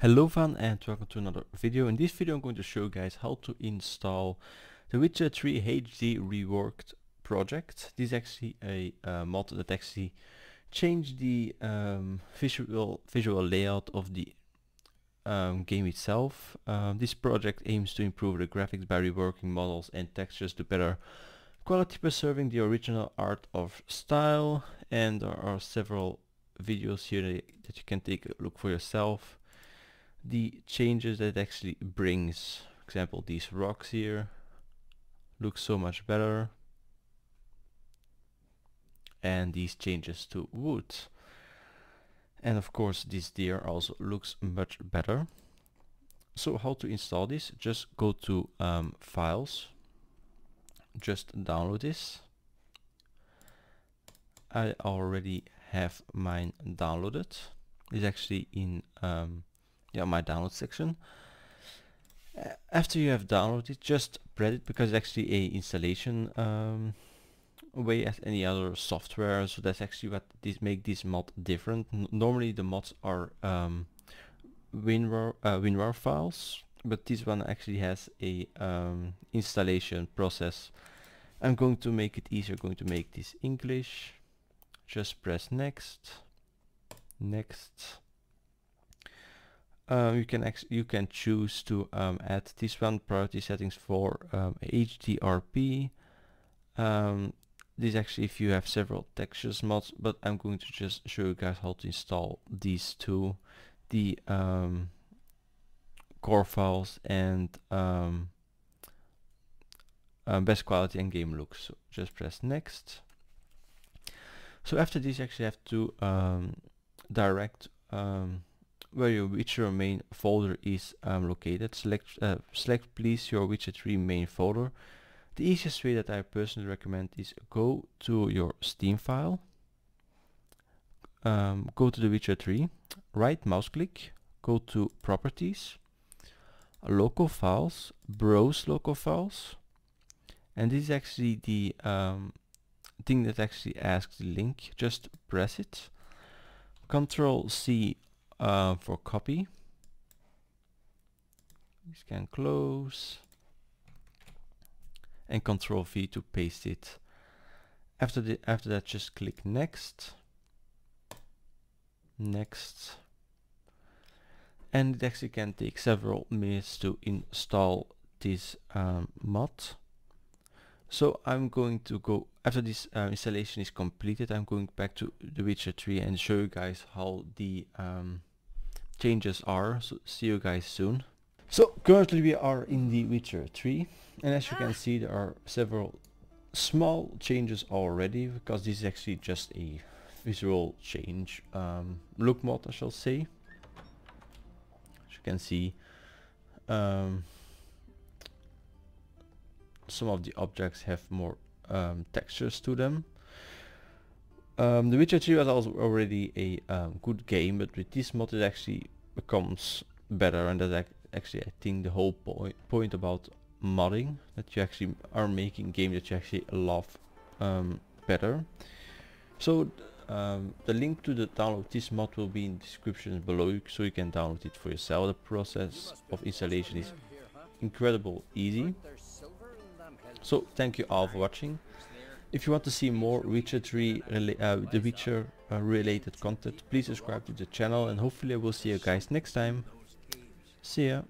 Hello Van and welcome to another video. In this video I'm going to show you guys how to install the Witcher 3 HD reworked project. This is actually a uh, mod that actually changed the um, visual, visual layout of the um, game itself. Um, this project aims to improve the graphics by reworking models and textures to better quality preserving the original art of style and there are several videos here that you can take a look for yourself the changes that actually brings. For example, these rocks here look so much better. And these changes to wood. And of course this deer also looks much better. So how to install this? Just go to um, files, just download this. I already have mine downloaded. It's actually in um, yeah, my download section. after you have downloaded, just bread it because it's actually a installation um, way as any other software. So that's actually what this make this mod different. N normally the mods are um, WinRAR, uh, WinRAR files, but this one actually has a um, installation process. I'm going to make it easier. I'm going to make this English. Just press next, next uh, you can you can choose to um, add this one priority settings for um, HDRP. Um, this actually if you have several textures mods, but I'm going to just show you guys how to install these two, the um, core files and um, um, best quality and game looks. So just press next. So after this, you actually have to direct um, where your Witcher main folder is um, located. Select, uh, select please your Witcher 3 main folder. The easiest way that I personally recommend is go to your Steam file, um, go to the Witcher 3, right mouse click, go to properties, local files, browse local files, and this is actually the um, thing that actually asks the link, just press it. Control C uh, for copy. you can close and control V to paste it. After, the, after that just click next, next, and it actually can take several minutes to install this um, mod. So I'm going to go, after this uh, installation is completed, I'm going back to The Witcher 3 and show you guys how the um, changes are. So see you guys soon. So currently we are in The Witcher 3 and as you can see there are several small changes already because this is actually just a visual change um, look mod I shall say. As you can see um, some of the objects have more um, textures to them um, the Witcher 3 was already a um, good game, but with this mod it actually becomes better and that's actually I think the whole point point about modding that you actually are making games that you actually love um, better. So um, the link to the download this mod will be in the description below so you can download it for yourself. The process of installation is incredible easy. So thank you all for watching. If you want to see more Witcher 3 uh, the Witcher uh, related content, please subscribe to the channel and hopefully I will see you guys next time. See ya.